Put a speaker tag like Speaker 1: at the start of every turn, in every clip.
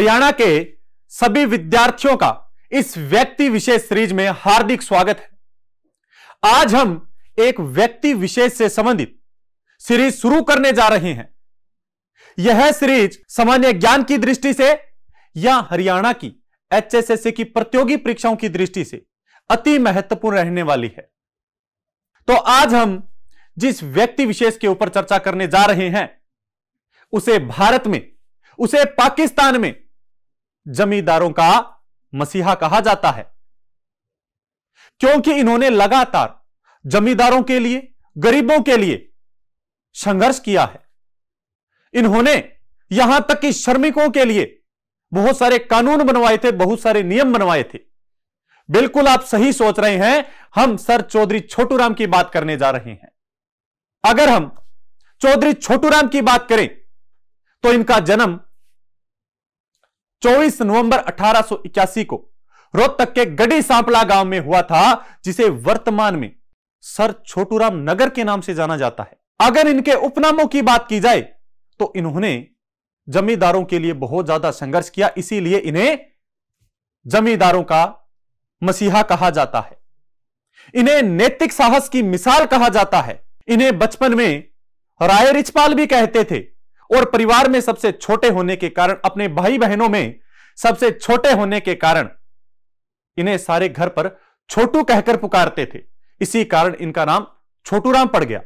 Speaker 1: हरियाणा के सभी विद्यार्थियों का इस व्यक्ति विशेष सीरीज में हार्दिक स्वागत है आज हम एक व्यक्ति विशेष से संबंधित सीरीज शुरू करने जा रहे हैं यह सीरीज सामान्य ज्ञान की दृष्टि से या हरियाणा की एचएसएससी की प्रतियोगी परीक्षाओं की दृष्टि से अति महत्वपूर्ण रहने वाली है तो आज हम जिस व्यक्ति विशेष के ऊपर चर्चा करने जा रहे हैं उसे भारत में उसे पाकिस्तान में जमींदारों का मसीहा कहा जाता है क्योंकि इन्होंने लगातार जमींदारों के लिए गरीबों के लिए संघर्ष किया है इन्होंने यहां तक कि श्रमिकों के लिए बहुत सारे कानून बनवाए थे बहुत सारे नियम बनवाए थे बिल्कुल आप सही सोच रहे हैं हम सर चौधरी छोटूराम की बात करने जा रहे हैं अगर हम चौधरी छोटूराम की बात करें तो इनका जन्म 24 नवंबर 1881 को रोहतक के गढ़ी सांपला गांव में हुआ था जिसे वर्तमान में सर छोटूराम नगर के नाम से जाना जाता है अगर इनके उपनामों की बात की जाए तो इन्होंने जमींदारों के लिए बहुत ज्यादा संघर्ष किया इसीलिए इन्हें जमींदारों का मसीहा कहा जाता है इन्हें नैतिक साहस की मिसाल कहा जाता है इन्हें बचपन में राय रिचपाल भी कहते थे और परिवार में सबसे छोटे होने के कारण अपने भाई बहनों में सबसे छोटे होने के कारण इन्हें सारे घर पर छोटू कहकर पुकारते थे इसी कारण इनका नाम छोटू राम पड़ गया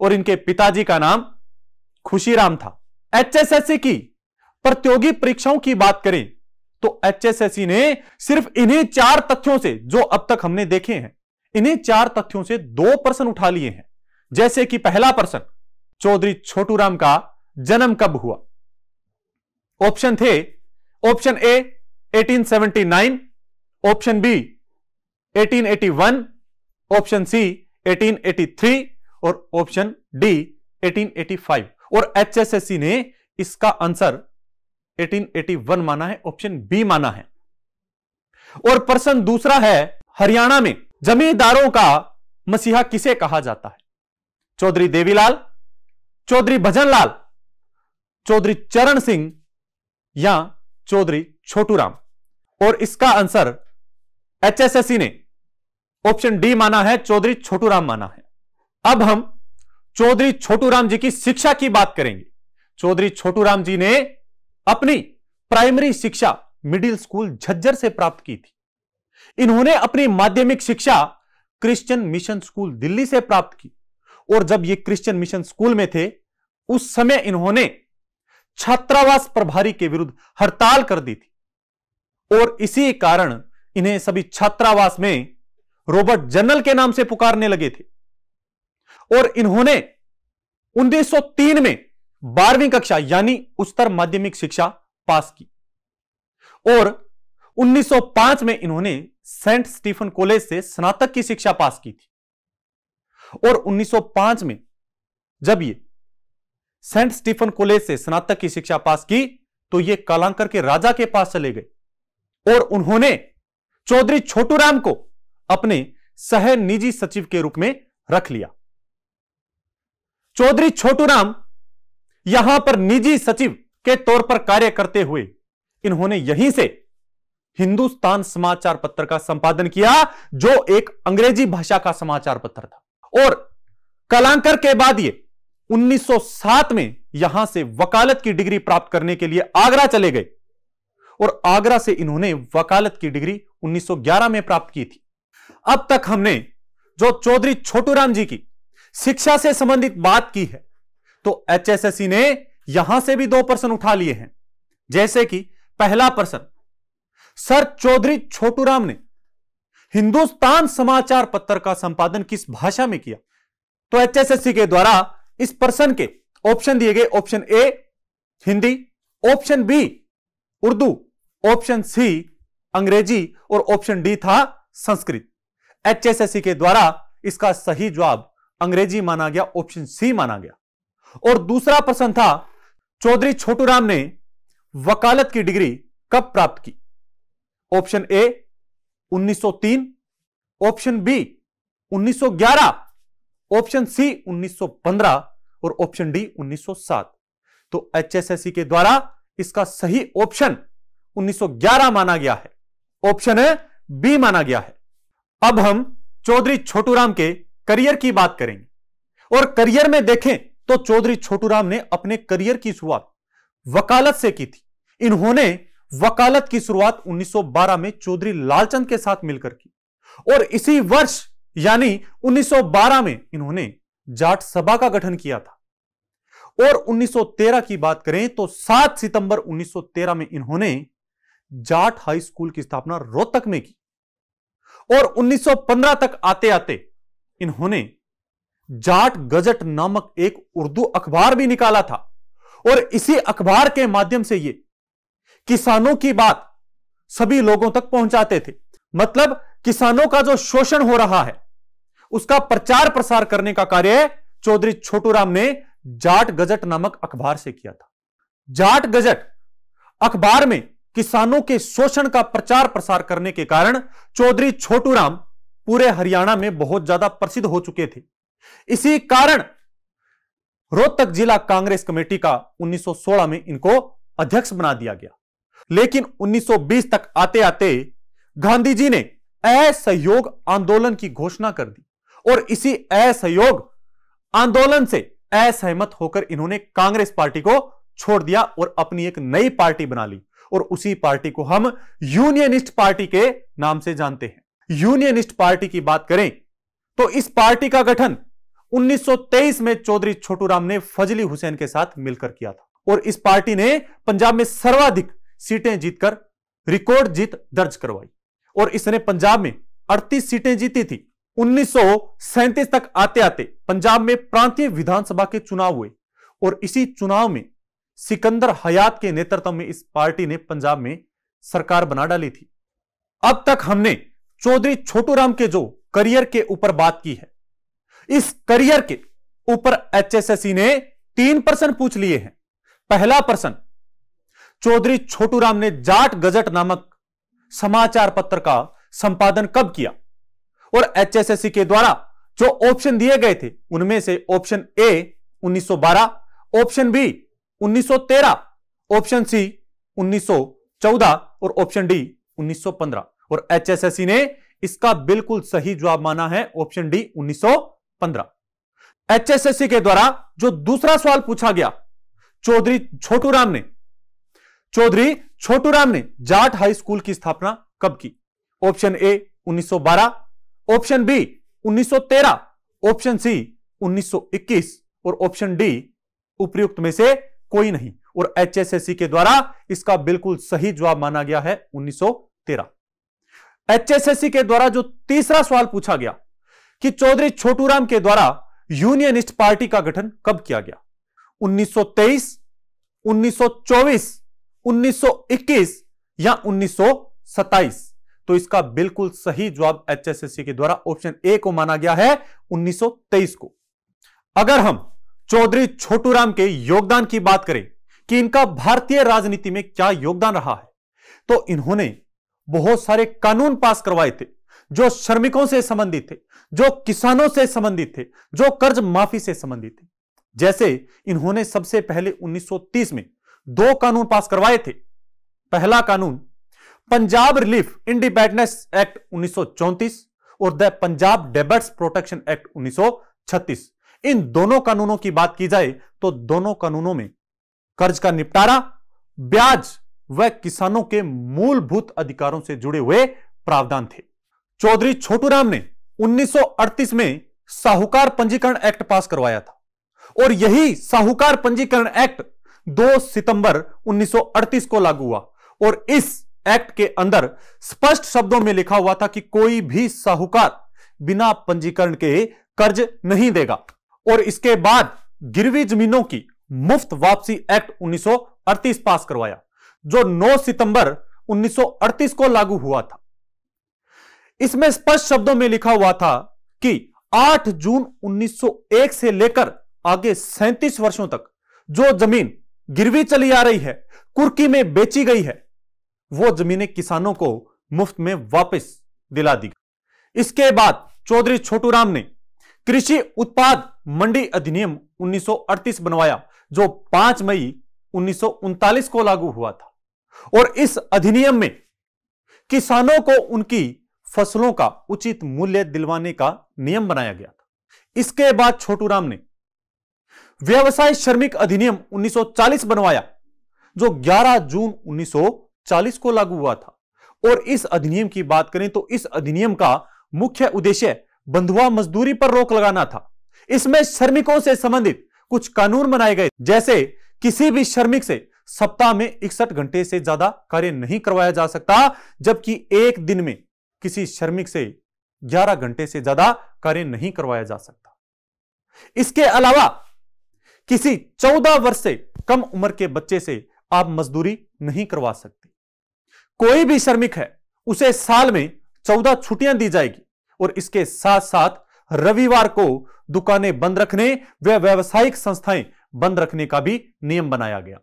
Speaker 1: और इनके पिताजी का नाम खुशीराम था एचएसएससी की प्रतियोगी परीक्षाओं की बात करें तो एचएसएससी ने सिर्फ इन्हीं चार तथ्यों से जो अब तक हमने देखे हैं इन्हीं चार तथ्यों से दो प्रश्न उठा लिए हैं जैसे कि पहला प्रश्न चौधरी छोटूराम का जन्म कब हुआ ऑप्शन थे option A 1879 option B 1881 option C 1883 और ऑप्शन डी 1885 और एचएसएससी ने इसका आंसर 1881 माना है ऑप्शन बी माना है और प्रश्न दूसरा है हरियाणा में जमींदारों का मसीहा किसे कहा जाता है चौधरी देवीलाल चौधरी भजनलाल चौधरी चरण सिंह या चौधरी छोटूराम और इसका आंसर एचएसएससी ने ऑप्शन डी माना है चौधरी छोटूराम माना है अब हम चौधरी छोटूराम जी की शिक्षा की बात करेंगे चौधरी छोटूराम जी ने अपनी प्राइमरी शिक्षा मिडिल स्कूल झज्जर से प्राप्त की थी इन्होंने अपनी माध्यमिक शिक्षा क्रिश्चियन मिशन स्कूल दिल्ली से प्राप्त की और जब ये क्रिश्चियन मिशन स्कूल में थे उस समय इन्होंने छात्रावास प्रभारी के विरुद्ध हड़ताल कर दी थी और इसी कारण इन्हें सभी छात्रावास में रॉबर्ट जनरल के नाम से पुकारने लगे थे और इन्होंने 1903 में बारहवीं कक्षा यानी उच्चतर माध्यमिक शिक्षा पास की और 1905 में इन्होंने सेंट स्टीफन कॉलेज से स्नातक की शिक्षा पास की थी और 1905 में जब ये सेंट स्टीफन कॉलेज से स्नातक की शिक्षा पास की तो ये कालांकर के राजा के पास चले गए और उन्होंने चौधरी छोटूराम को अपने सह निजी सचिव के रूप में रख लिया चौधरी छोटूराम यहां पर निजी सचिव के तौर पर कार्य करते हुए इन्होंने यहीं से हिंदुस्तान समाचार पत्र का संपादन किया जो एक अंग्रेजी भाषा का समाचार पत्र था और कलांकर के बाद ये 1907 में यहां से वकालत की डिग्री प्राप्त करने के लिए आगरा चले गए और आगरा से इन्होंने वकालत की डिग्री 1911 में प्राप्त की थी अब तक हमने जो चौधरी छोटूराम जी की शिक्षा से संबंधित बात की है तो एचएसएससी ने यहां से भी दो प्रश्न उठा लिए हैं जैसे कि पहला प्रश्न सर चौधरी छोटूराम ने हिंदुस्तान समाचार पत्र का संपादन किस भाषा में किया तो एचएसएससी के द्वारा इस पर्सन के ऑप्शन दिए गए option A Hindi option B Urdu option C Angrezi और ऑप्शन डी था संस्कृत एचएसएससी के द्वारा इसका सही जवाब अंग्रेजी माना गया ऑप्शन सी माना गया और दूसरा प्रश्न था चौधरी राम ने वकालत की डिग्री कब प्राप्त की option A 1903 option B 1911 option C 1915 और ऑप्शन डी 1907 तो एचएसएससी के द्वारा इसका सही ऑप्शन 1911 माना गया है ऑप्शन है बी माना गया है अब हम चौधरी छोटूराम के करियर की बात करेंगे और करियर में देखें तो चौधरी छोटूराम ने अपने करियर की शुरुआत वकालत से की थी इन्होंने वकालत की शुरुआत 1912 में चौधरी लालचंद के साथ मिलकर की और इसी वर्ष यानी 1912 में इन्होंने जाट सभा का गठन किया था और 1913 की बात करें तो 7 सितंबर 1913 में इन्होंने जाट हाई स्कूल की स्थापना रोहतक में की और 1915 तक आते आते इन्होंने जाट गजट नामक एक उर्दू अखबार भी निकाला था और इसी अखबार के माध्यम से ये किसानों की बात सभी लोगों तक पहुंचाते थे मतलब किसानों का जो शोषण हो रहा है उसका प्रचार प्रसार करने का कार्य चौधरी छोटूराम ने जाट गजट नामक अखबार से किया था जाट गजट अखबार में किसानों के शोषण का प्रचार प्रसार करने के कारण चौधरी छोटूराम पूरे हरियाणा में बहुत ज्यादा प्रसिद्ध हो चुके थे इसी कारण रोहतक जिला कांग्रेस कमेटी का 1916 में इनको अध्यक्ष बना दिया गया लेकिन 1920 तक आते आते गांधी जी ने असहयोग आंदोलन की घोषणा कर दी और इसी असहयोग आंदोलन से असहमत होकर इन्होंने कांग्रेस पार्टी को छोड़ दिया और अपनी एक नई पार्टी बना ली और उसी पार्टी को हम यूनियनिस्ट पार्टी के नाम से जानते हैं यूनियनिस्ट पार्टी की बात करें तो इस पार्टी का गठन 1923 में चौधरी छोटूराम ने फजली हुसैन के साथ मिलकर किया था और इस पार्टी ने पंजाब में सर्वाधिक सीटें जीतकर रिकॉर्ड जीत दर्ज करवाई और इसने पंजाब में 38 सीटें जीती थी उन्नीस तक आते आते पंजाब में प्रांतीय विधानसभा के चुनाव हुए और इसी चुनाव में सिकंदर हयात के नेतृत्व में इस पार्टी ने पंजाब में सरकार बना डाली थी अब तक हमने चौधरी छोटूराम के जो करियर के ऊपर बात की है इस करियर के ऊपर एचएसएससी ने तीन प्रश्न पूछ लिए हैं पहला प्रश्न चौधरी छोटूराम ने जाट गजट नामक समाचार पत्र का संपादन कब किया और एचएसएससी के द्वारा जो ऑप्शन दिए गए थे उनमें से option A 1912 option B 1913 option C 1914 और ऑप्शन डी 1915 और एचएसएससी ने इसका बिल्कुल सही जवाब माना है ऑप्शन डी 1915 एचएसएससी के द्वारा जो दूसरा सवाल पूछा गया चौधरी छोटू राम ने चौधरी छोटूराम ने जाट हाई स्कूल की स्थापना कब की option A 1912 option B 1913 option C 1921 और ऑप्शन डी उपयुक्त में से कोई नहीं और एचएसएससी के द्वारा इसका बिल्कुल सही जवाब माना गया है 1913 एचएसएससी के द्वारा जो तीसरा सवाल पूछा गया कि चौधरी छोटूराम के द्वारा यूनियनिस्ट पार्टी का गठन कब किया गया 1923 1924 1921 या 1927 तो इसका बिल्कुल सही जवाब एचएसएससी के द्वारा ऑप्शन ए को माना गया है 1923 को अगर हम चौधरी छोटूराम के योगदान की बात करें कि इनका भारतीय राजनीति में क्या योगदान रहा है तो इन्होंने बहुत सारे कानून पास करवाए थे जो श्रमिकों से संबंधित थे जो किसानों से संबंधित थे जो कर्ज माफी से संबंधित थे जैसे इन्होंने सबसे पहले 1930 में दो कानून पास करवाए थे पहला कानून पंजाब रिलीफ इंडिपेंडेंस एक्ट उन्नीस और the Punjab debtors protection act 1936 इन दोनों कानूनों की बात की जाए तो दोनों कानूनों में कर्ज का निपटारा ब्याज व किसानों के मूलभूत अधिकारों से जुड़े हुए प्रावधान थे चौधरी छोटूराम ने 1938 में साहूकार पंजीकरण एक्ट पास करवाया था और यही साहूकार पंजीकरण एक्ट 2 सितंबर 1938 को लागू हुआ और इस एक्ट के अंदर स्पष्ट शब्दों में लिखा हुआ था कि कोई भी साहूकार बिना पंजीकरण के कर्ज नहीं देगा और इसके बाद गिरवी जमीनों की मुफ्त वापसी एक्ट 1938 पास करवाया जो 9 सितंबर 1938 को लागू हुआ था इसमें स्पष्ट शब्दों में लिखा हुआ था कि 8 जून 1901 से लेकर आगे सैंतीस वर्षों तक जो जमीन गिरवी चली आ रही है कुर्की में बेची गई है वो जमीनें किसानों को मुफ्त में वापस दिला दी इसके बाद चौधरी छोटूराम ने कृषि उत्पाद मंडी अधिनियम 1938 बनवाया जो 5 मई उन्नीस को लागू हुआ था और इस अधिनियम में किसानों को उनकी फसलों का उचित मूल्य दिलवाने का नियम बनाया गया था इसके बाद छोटूराम ने व्यवसाय श्रमिक अधिनियम 1940 बनवाया जो 11 जून 1940 को लागू हुआ था और इस अधिनियम की बात करें तो इस अधिनियम का मुख्य उद्देश्य बंधुआ मजदूरी पर रोक लगाना था इसमें श्रमिकों से संबंधित कुछ कानून बनाए गए जैसे किसी भी श्रमिक से सप्ताह में इकसठ घंटे से ज्यादा कार्य नहीं करवाया जा सकता जबकि एक दिन में किसी श्रमिक से 11 घंटे से ज्यादा कार्य नहीं करवाया जा सकता इसके अलावा किसी चौदह वर्ष से कम उम्र के बच्चे से आप मजदूरी नहीं करवा सकते कोई भी श्रमिक है उसे साल में चौदह छुट्टियां दी जाएगी और इसके साथ साथ रविवार को दुकानें बंद रखने व व्यावसायिक संस्थाएं बंद रखने का भी नियम बनाया गया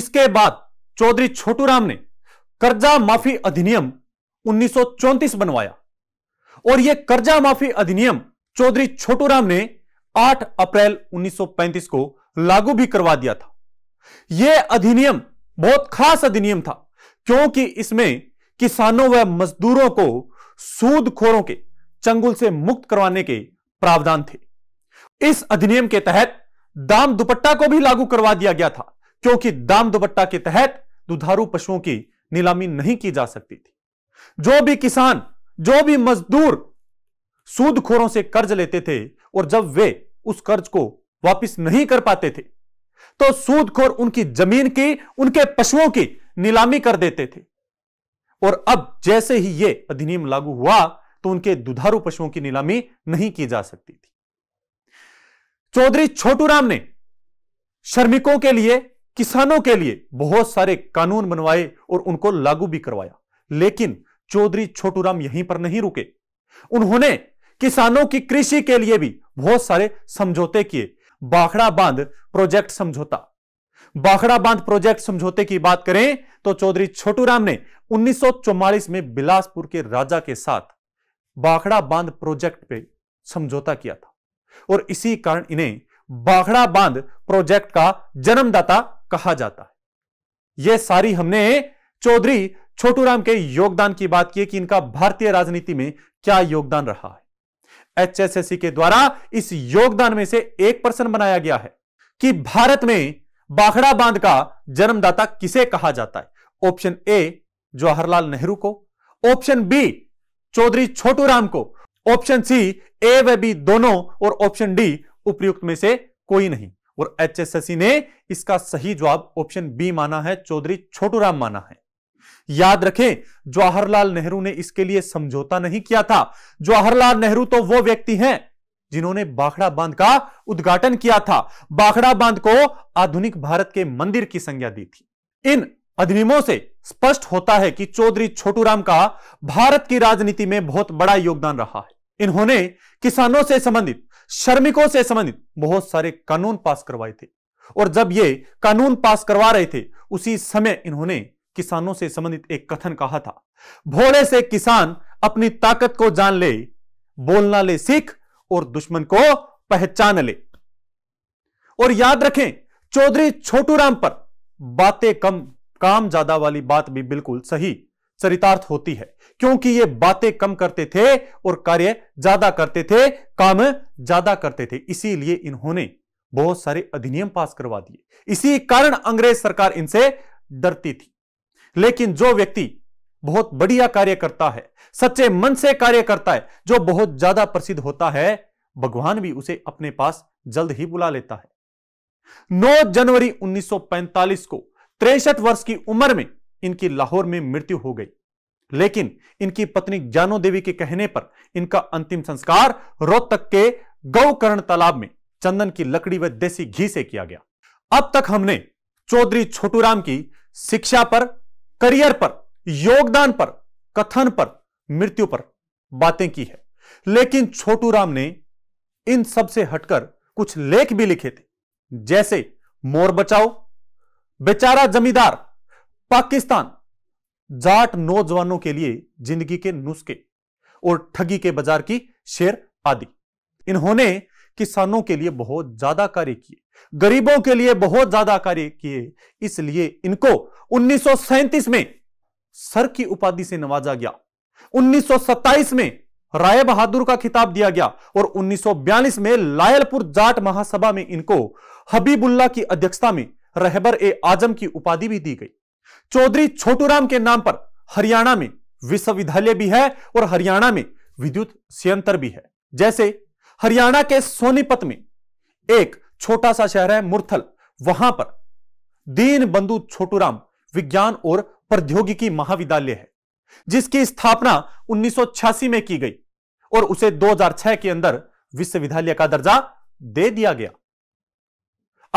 Speaker 1: इसके बाद चौधरी छोटूराम ने कर्जा माफी अधिनियम उन्नीस बनवाया और यह कर्जा माफी अधिनियम चौधरी छोटूराम ने 8 अप्रैल 1935 को लागू भी करवा दिया था यह अधिनियम बहुत खास अधिनियम था क्योंकि इसमें किसानों व मजदूरों को सूदखोरों के चंगुल से मुक्त करवाने के प्रावधान थे इस अधिनियम के तहत दाम दुपट्टा को भी लागू करवा दिया गया था क्योंकि दाम दुपट्टा के तहत दुधारू पशुओं की नीलामी नहीं की जा सकती थी जो भी किसान जो भी मजदूर सूदखोरों से कर्ज लेते थे और जब वे उस कर्ज को वापस नहीं कर पाते थे तो सूदखोर उनकी जमीन की उनके पशुओं की नीलामी कर देते थे और अब जैसे ही यह अधिनियम लागू हुआ तो उनके दुधारू पशुओं की नीलामी नहीं की जा सकती थी चौधरी छोटूराम ने श्रमिकों के लिए किसानों के लिए बहुत सारे कानून बनवाए और उनको लागू भी करवाया लेकिन चौधरी छोटूराम यहीं पर नहीं रुके उन्होंने किसानों की कृषि के लिए भी बहुत सारे समझौते किए बाखड़ा बांध प्रोजेक्ट समझौता बाखड़ा बांध प्रोजेक्ट समझौते की बात करें तो चौधरी छोटूराम ने 1944 में बिलासपुर के राजा के साथ बाखड़ा बांध प्रोजेक्ट पे समझौता किया था और इसी कारण इन्हें बाखड़ा बांध प्रोजेक्ट का जन्मदाता कहा जाता है यह सारी हमने चौधरी छोटूराम के योगदान की बात की कि इनका भारतीय राजनीति में क्या योगदान रहा है एचएसएससी के द्वारा इस योगदान में से एक प्रश्न बनाया गया है कि भारत में बाखड़ा बांध का जन्मदाता किसे कहा जाता है ऑप्शन ए जवाहरलाल नेहरू को ऑप्शन बी चौधरी छोटू राम को ऑप्शन सी ए व बी दोनों और ऑप्शन डी उपयुक्त में से कोई नहीं और एचएसएससी ने इसका सही जवाब ऑप्शन बी माना है चौधरी छोटू राम माना है याद रखें जवाहरलाल नेहरू ने इसके लिए समझौता नहीं किया था जवाहरलाल नेहरू तो वो व्यक्ति हैं जिन्होंने बाखड़ा बांध का उद्घाटन किया था बाखड़ा बांध को आधुनिक भारत के मंदिर की संज्ञा दी थी इन अधिनियमों से स्पष्ट होता है कि चौधरी छोटूराम का भारत की राजनीति में बहुत बड़ा योगदान रहा है इन्होंने किसानों से संबंधित श्रमिकों से संबंधित बहुत सारे कानून पास करवाए थे और जब ये कानून पास करवा रहे थे उसी समय इन्होंने किसानों से संबंधित एक कथन कहा था भोले से किसान अपनी ताकत को जान ले बोलना ले सीख और दुश्मन को पहचान ले और याद रखें चौधरी राम पर बातें कम काम ज्यादा वाली बात भी बिल्कुल सही चरितार्थ होती है क्योंकि ये बातें कम करते थे और कार्य ज्यादा करते थे काम ज्यादा करते थे इसीलिए इन्होंने बहुत सारे अधिनियम पास करवा दिए इसी कारण अंग्रेज सरकार इनसे डरती थी लेकिन जो व्यक्ति बहुत बढ़िया कार्य करता है सच्चे मन से कार्य करता है जो बहुत ज्यादा प्रसिद्ध होता है भगवान भी उसे अपने पास जल्द ही बुला लेता है 9 जनवरी 1945 को तिरसठ वर्ष की उम्र में इनकी लाहौर में मृत्यु हो गई लेकिन इनकी पत्नी ज्ञानो देवी के कहने पर इनका अंतिम संस्कार रोहतक के गौकर्ण तालाब में चंदन की लकड़ी व देसी घी से किया गया अब तक हमने चौधरी छोटूराम की शिक्षा पर करियर पर योगदान पर कथन पर मृत्यु पर बातें की है लेकिन छोटू राम ने इन सब से हटकर कुछ लेख भी लिखे थे जैसे मोर बचाओ बेचारा जमींदार पाकिस्तान जाट नौजवानों के लिए जिंदगी के नुस्खे और ठगी के बाजार की शेर आदि इन्होंने किसानों के लिए बहुत ज्यादा कार्य किए गरीबों के लिए बहुत ज्यादा कार्य किए इसलिए इनको उन्नीस में सर की उपाधि से नवाजा गया 1927 में राय बहादुर का खिताब दिया गया और 1942 में लायलपुर जाट महासभा में इनको हबीबुल्ला की अध्यक्षता में रहबर ए आजम की उपाधि भी दी गई चौधरी छोटूराम के नाम पर हरियाणा में विश्वविद्यालय भी है और हरियाणा में विद्युत संयंत्र भी है जैसे हरियाणा के सोनीपत में एक छोटा सा शहर है मुरथल वहां पर दीन बंधु छोटूराम विज्ञान और प्रौद्योगिकी महाविद्यालय है जिसकी स्थापना 1986 में की गई और उसे 2006 के अंदर विश्वविद्यालय का दर्जा दे दिया गया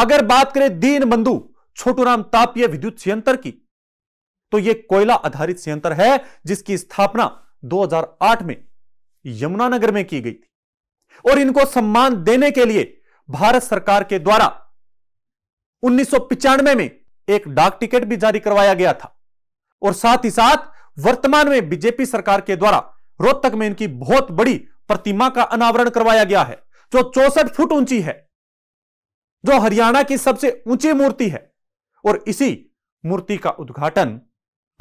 Speaker 1: अगर बात करें दीन बंधु छोटूराम तापीय विद्युत संयंत्र की तो यह कोयला आधारित संयंत्र है जिसकी स्थापना 2008 में यमुनानगर में की गई थी और इनको सम्मान देने के लिए भारत सरकार के द्वारा उन्नीस में एक डाक टिकट भी जारी करवाया गया था और साथ ही साथ वर्तमान में बीजेपी सरकार के द्वारा रोहतक में इनकी बहुत बड़ी प्रतिमा का अनावरण करवाया गया है जो चौसठ फुट ऊंची है जो हरियाणा की सबसे ऊंची मूर्ति है और इसी मूर्ति का उद्घाटन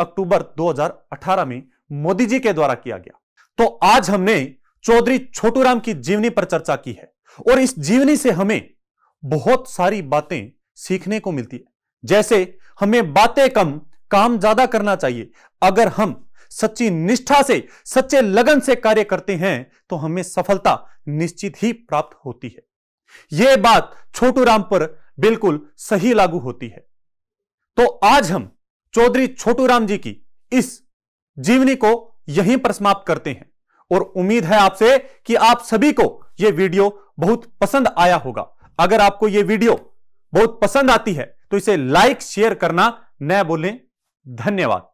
Speaker 1: अक्टूबर 2018 में मोदी जी के द्वारा किया गया तो आज हमने चौधरी छोटूराम की जीवनी पर चर्चा की है और इस जीवनी से हमें बहुत सारी बातें सीखने को मिलती है जैसे हमें बातें कम काम ज्यादा करना चाहिए अगर हम सच्ची निष्ठा से सच्चे लगन से कार्य करते हैं तो हमें सफलता निश्चित ही प्राप्त होती है यह बात छोटू राम पर बिल्कुल सही लागू होती है तो आज हम चौधरी छोटू राम जी की इस जीवनी को यहीं पर समाप्त करते हैं और उम्मीद है आपसे कि आप सभी को यह वीडियो बहुत पसंद आया होगा अगर आपको यह वीडियो बहुत पसंद आती है तो इसे लाइक शेयर करना न बोलें धन्यवाद